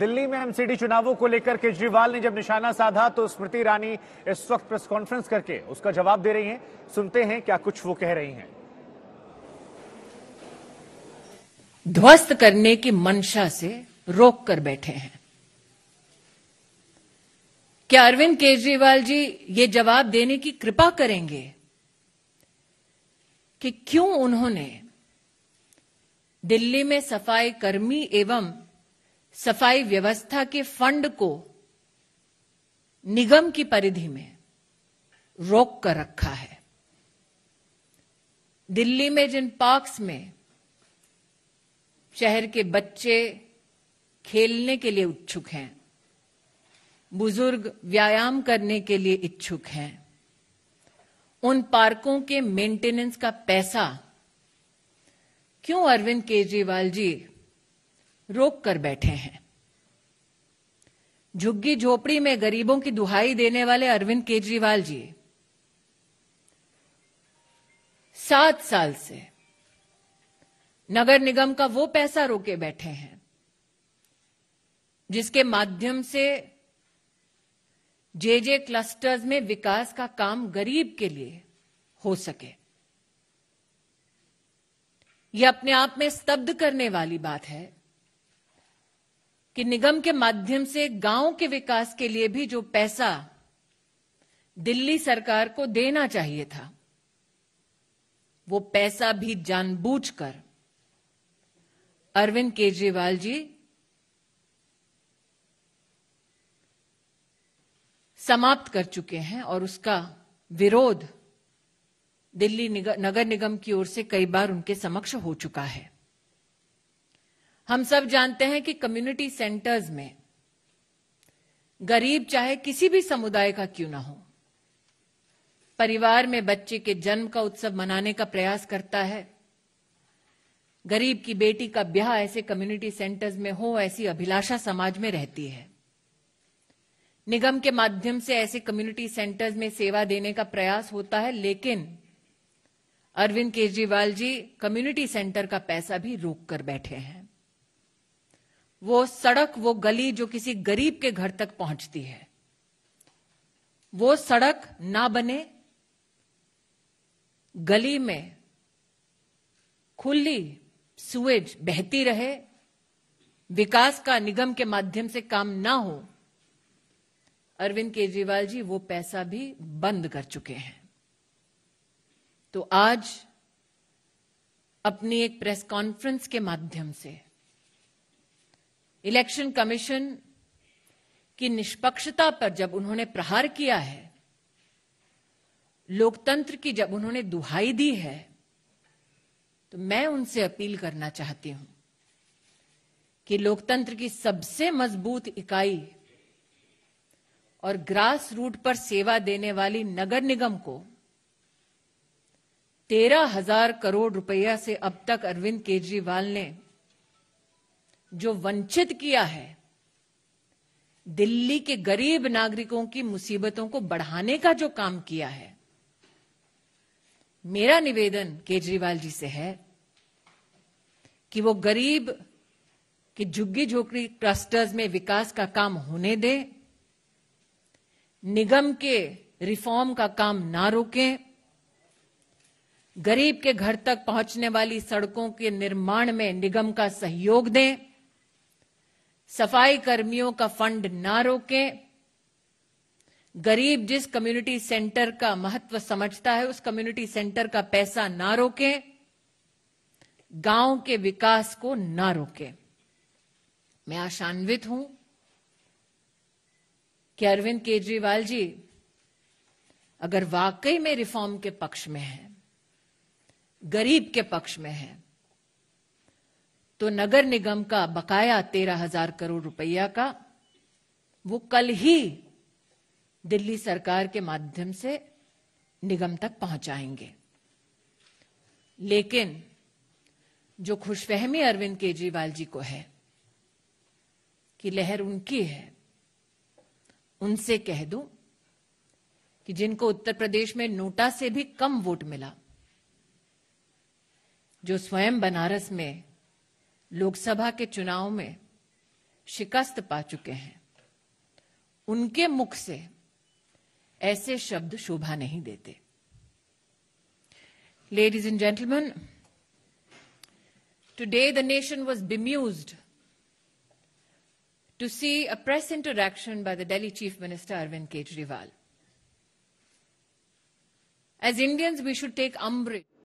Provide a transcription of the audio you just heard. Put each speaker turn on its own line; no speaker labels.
दिल्ली में एमसीडी चुनावों को लेकर केजरीवाल ने जब निशाना साधा तो स्मृति ईरानी इस वक्त प्रेस कॉन्फ्रेंस करके उसका जवाब दे रही हैं सुनते हैं क्या कुछ वो कह रही हैं ध्वस्त करने की मंशा से रोक कर बैठे हैं क्या अरविंद केजरीवाल जी ये जवाब देने की कृपा करेंगे कि क्यों उन्होंने दिल्ली में सफाई कर्मी एवं सफाई व्यवस्था के फंड को निगम की परिधि में रोक कर रखा है दिल्ली में जिन पार्क्स में शहर के बच्चे खेलने के लिए उत्सुक हैं बुजुर्ग व्यायाम करने के लिए इच्छुक हैं उन पार्कों के मेंटेनेंस का पैसा क्यों अरविंद केजरीवाल जी रोक कर बैठे हैं झुग्गी झोपड़ी में गरीबों की दुहाई देने वाले अरविंद केजरीवाल जी सात साल से नगर निगम का वो पैसा रोके बैठे हैं जिसके माध्यम से जे जे क्लस्टर्स में विकास का काम गरीब के लिए हो सके यह अपने आप में स्तब्ध करने वाली बात है कि निगम के माध्यम से गांव के विकास के लिए भी जो पैसा दिल्ली सरकार को देना चाहिए था वो पैसा भी जानबूझकर अरविंद केजरीवाल जी समाप्त कर चुके हैं और उसका विरोध दिल्ली निग, नगर निगम की ओर से कई बार उनके समक्ष हो चुका है हम सब जानते हैं कि कम्युनिटी सेंटर्स में गरीब चाहे किसी भी समुदाय का क्यों ना हो परिवार में बच्चे के जन्म का उत्सव मनाने का प्रयास करता है गरीब की बेटी का ब्याह ऐसे कम्युनिटी सेंटर्स में हो ऐसी अभिलाषा समाज में रहती है निगम के माध्यम से ऐसे कम्युनिटी सेंटर्स में सेवा देने का प्रयास होता है लेकिन अरविंद केजरीवाल जी कम्युनिटी सेंटर का पैसा भी रोक कर बैठे हैं वो सड़क वो गली जो किसी गरीब के घर तक पहुंचती है वो सड़क ना बने गली में खुली सुएज बहती रहे विकास का निगम के माध्यम से काम ना हो अरविंद केजरीवाल जी वो पैसा भी बंद कर चुके हैं तो आज अपनी एक प्रेस कॉन्फ्रेंस के माध्यम से इलेक्शन कमीशन की निष्पक्षता पर जब उन्होंने प्रहार किया है लोकतंत्र की जब उन्होंने दुहाई दी है तो मैं उनसे अपील करना चाहती हूं कि लोकतंत्र की सबसे मजबूत इकाई और ग्रास रूट पर सेवा देने वाली नगर निगम को तेरह हजार करोड़ रुपया से अब तक अरविंद केजरीवाल ने जो वंचित किया है दिल्ली के गरीब नागरिकों की मुसीबतों को बढ़ाने का जो काम किया है मेरा निवेदन केजरीवाल जी से है कि वो गरीब की झुग्गी झोंकड़ी क्लस्टर्स में विकास का काम होने दें निगम के रिफॉर्म का काम ना रोकें गरीब के घर तक पहुंचने वाली सड़कों के निर्माण में निगम का सहयोग दें सफाई कर्मियों का फंड ना रोकें गरीब जिस कम्युनिटी सेंटर का महत्व समझता है उस कम्युनिटी सेंटर का पैसा ना रोकें गांव के विकास को ना रोकें मैं आशान्वित हूं कि अरविंद केजरीवाल जी अगर वाकई में रिफॉर्म के पक्ष में हैं गरीब के पक्ष में हैं तो नगर निगम का बकाया तेरह हजार करोड़ रुपया का वो कल ही दिल्ली सरकार के माध्यम से निगम तक पहुंचाएंगे लेकिन जो खुशफहमी अरविंद केजरीवाल जी को है कि लहर उनकी है उनसे कह दूं कि जिनको उत्तर प्रदेश में नोटा से भी कम वोट मिला जो स्वयं बनारस में लोकसभा के चुनाव में शिकस्त पा चुके हैं उनके मुख से ऐसे शब्द शोभा नहीं देते ladies and gentleman today the nation was bemused to see a press interaction by the Delhi chief minister Arvind Kejriwal as Indians we should take अम्ब्रिज